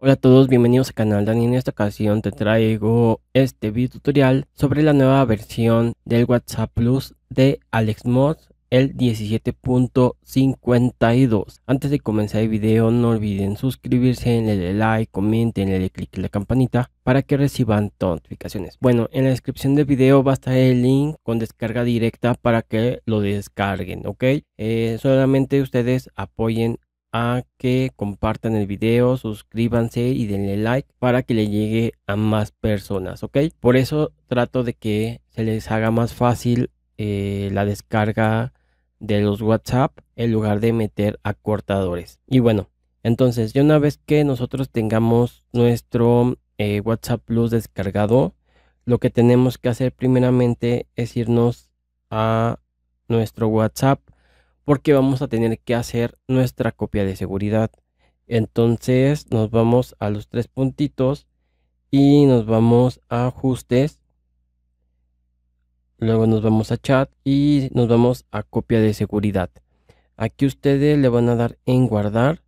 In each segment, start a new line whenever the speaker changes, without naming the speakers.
Hola a todos, bienvenidos al canal Dani. En esta ocasión te traigo este video tutorial sobre la nueva versión del WhatsApp Plus de AlexMods el 17.52. Antes de comenzar el video no olviden suscribirse, denle like, comenten, denle clic a la campanita para que reciban notificaciones. Bueno, en la descripción del video va a estar el link con descarga directa para que lo descarguen, ¿ok? Eh, solamente ustedes apoyen a que compartan el video, suscríbanse y denle like para que le llegue a más personas, ¿ok? Por eso trato de que se les haga más fácil eh, la descarga de los WhatsApp en lugar de meter acortadores. Y bueno, entonces ya una vez que nosotros tengamos nuestro eh, WhatsApp Plus descargado, lo que tenemos que hacer primeramente es irnos a nuestro WhatsApp porque vamos a tener que hacer nuestra copia de seguridad. Entonces nos vamos a los tres puntitos y nos vamos a ajustes. Luego nos vamos a chat y nos vamos a copia de seguridad. Aquí ustedes le van a dar en guardar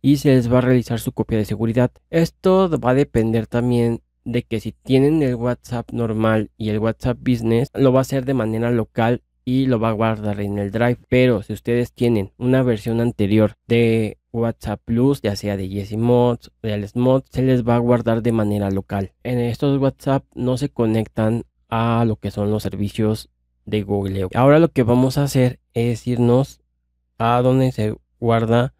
y se les va a realizar su copia de seguridad. Esto va a depender también de que si tienen el WhatsApp normal y el WhatsApp Business, lo va a hacer de manera local y lo va a guardar en el Drive. Pero si ustedes tienen una versión anterior de WhatsApp Plus, ya sea de jesse Mods, de Alex Mods, se les va a guardar de manera local. En estos WhatsApp no se conectan a lo que son los servicios de Google. Ahora lo que vamos a hacer es irnos a donde se guarda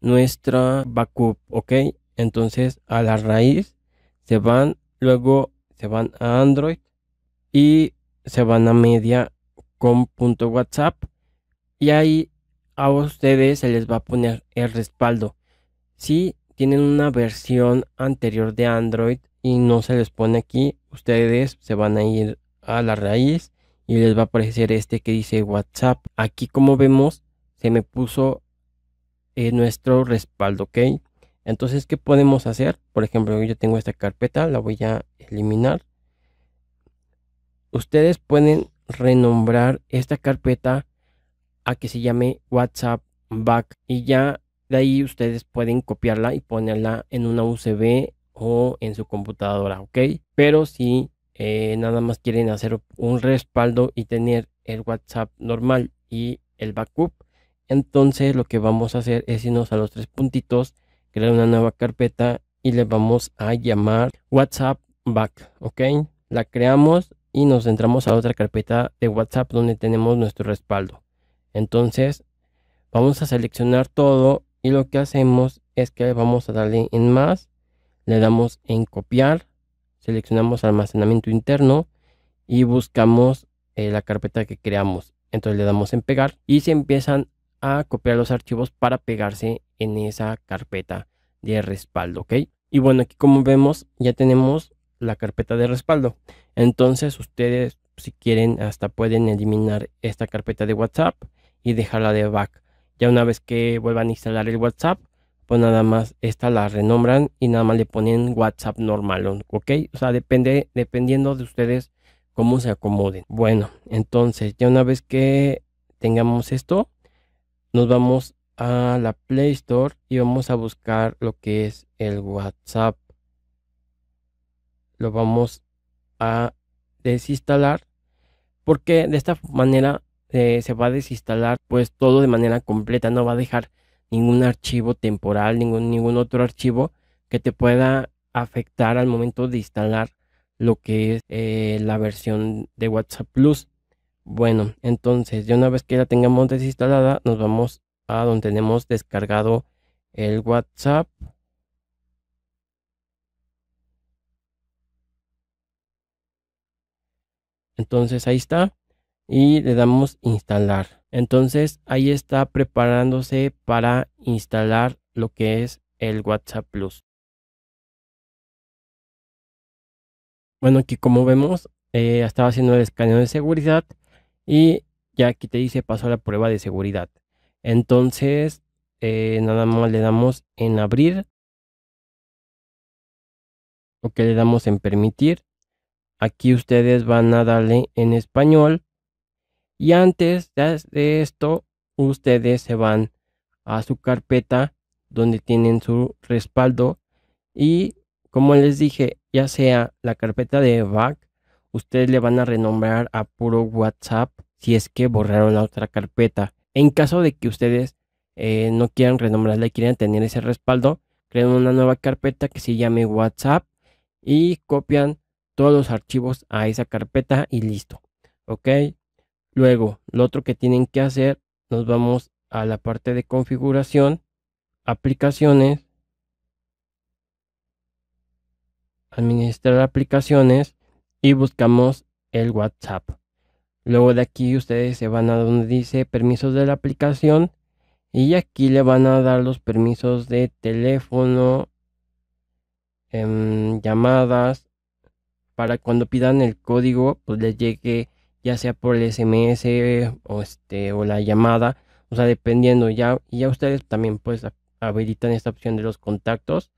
nuestra backup, ¿ok? Entonces a la raíz se van, luego se van a Android y se van a media .whatsapp y ahí a ustedes se les va a poner el respaldo. Si tienen una versión anterior de Android y no se les pone aquí, ustedes se van a ir a la raíz y les va a aparecer este que dice WhatsApp. Aquí como vemos se me puso eh, nuestro respaldo, ¿ok? Entonces, ¿qué podemos hacer? Por ejemplo, yo tengo esta carpeta, la voy a eliminar. Ustedes pueden renombrar esta carpeta a que se llame WhatsApp Back y ya de ahí ustedes pueden copiarla y ponerla en una USB o en su computadora, ¿ok? Pero si eh, nada más quieren hacer un respaldo y tener el WhatsApp normal y el backup, entonces lo que vamos a hacer es irnos a los tres puntitos, crear una nueva carpeta y le vamos a llamar WhatsApp Back, ¿ok? La creamos, y nos entramos a otra carpeta de WhatsApp donde tenemos nuestro respaldo. Entonces vamos a seleccionar todo y lo que hacemos es que vamos a darle en más, le damos en copiar, seleccionamos almacenamiento interno y buscamos eh, la carpeta que creamos. Entonces le damos en pegar y se empiezan a copiar los archivos para pegarse en esa carpeta de respaldo, ¿ok? Y bueno, aquí como vemos ya tenemos la carpeta de respaldo. Entonces ustedes si quieren hasta pueden eliminar esta carpeta de WhatsApp y dejarla de back. Ya una vez que vuelvan a instalar el WhatsApp, pues nada más esta la renombran y nada más le ponen WhatsApp normal, ¿ok? O sea, depende, dependiendo de ustedes cómo se acomoden. Bueno, entonces ya una vez que tengamos esto, nos vamos a la Play Store y vamos a buscar lo que es el WhatsApp lo vamos a desinstalar porque de esta manera eh, se va a desinstalar pues todo de manera completa, no va a dejar ningún archivo temporal, ningún, ningún otro archivo que te pueda afectar al momento de instalar lo que es eh, la versión de WhatsApp Plus. Bueno, entonces ya una vez que la tengamos desinstalada, nos vamos a donde tenemos descargado el WhatsApp Entonces ahí está y le damos instalar. Entonces ahí está preparándose para instalar lo que es el WhatsApp Plus. Bueno, aquí como vemos, eh, estaba haciendo el escaneo de seguridad y ya aquí te dice pasó la prueba de seguridad. Entonces, eh, nada más le damos en abrir. Ok, le damos en permitir. Aquí ustedes van a darle en español. Y antes de esto, ustedes se van a su carpeta donde tienen su respaldo. Y como les dije, ya sea la carpeta de back, ustedes le van a renombrar a puro WhatsApp si es que borraron la otra carpeta. En caso de que ustedes eh, no quieran renombrarla y quieran tener ese respaldo, crean una nueva carpeta que se llame WhatsApp y copian todos los archivos a esa carpeta y listo. Ok. Luego, lo otro que tienen que hacer, nos vamos a la parte de configuración, aplicaciones, administrar aplicaciones y buscamos el WhatsApp. Luego de aquí ustedes se van a donde dice permisos de la aplicación y aquí le van a dar los permisos de teléfono, em, llamadas, para cuando pidan el código, pues les llegue ya sea por el SMS o, este, o la llamada, o sea, dependiendo, ya, ya ustedes también pues habilitan esta opción de los contactos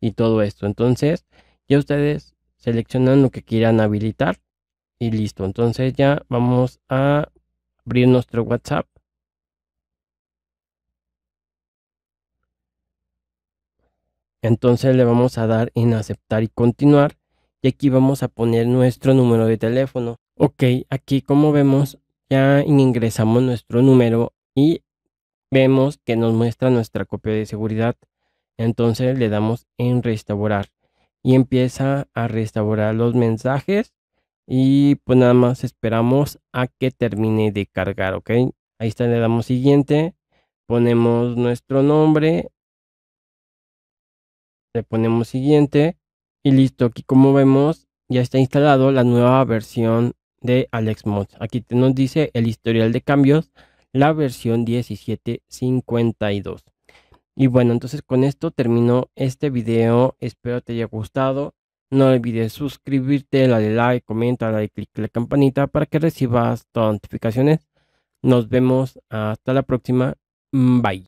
y todo esto. Entonces, ya ustedes seleccionan lo que quieran habilitar y listo. Entonces ya vamos a abrir nuestro WhatsApp. Entonces le vamos a dar en aceptar y continuar aquí vamos a poner nuestro número de teléfono. Ok, aquí como vemos ya ingresamos nuestro número y vemos que nos muestra nuestra copia de seguridad. Entonces le damos en restaurar y empieza a restaurar los mensajes y pues nada más esperamos a que termine de cargar, ¿ok? Ahí está, le damos siguiente, ponemos nuestro nombre, le ponemos siguiente y listo, aquí como vemos ya está instalado la nueva versión de AlexMods. Aquí te nos dice el historial de cambios, la versión 1752. Y bueno, entonces con esto termino este video. Espero te haya gustado. No olvides suscribirte, darle like, comenta, y click a la campanita para que recibas todas las notificaciones. Nos vemos hasta la próxima. Mm, bye.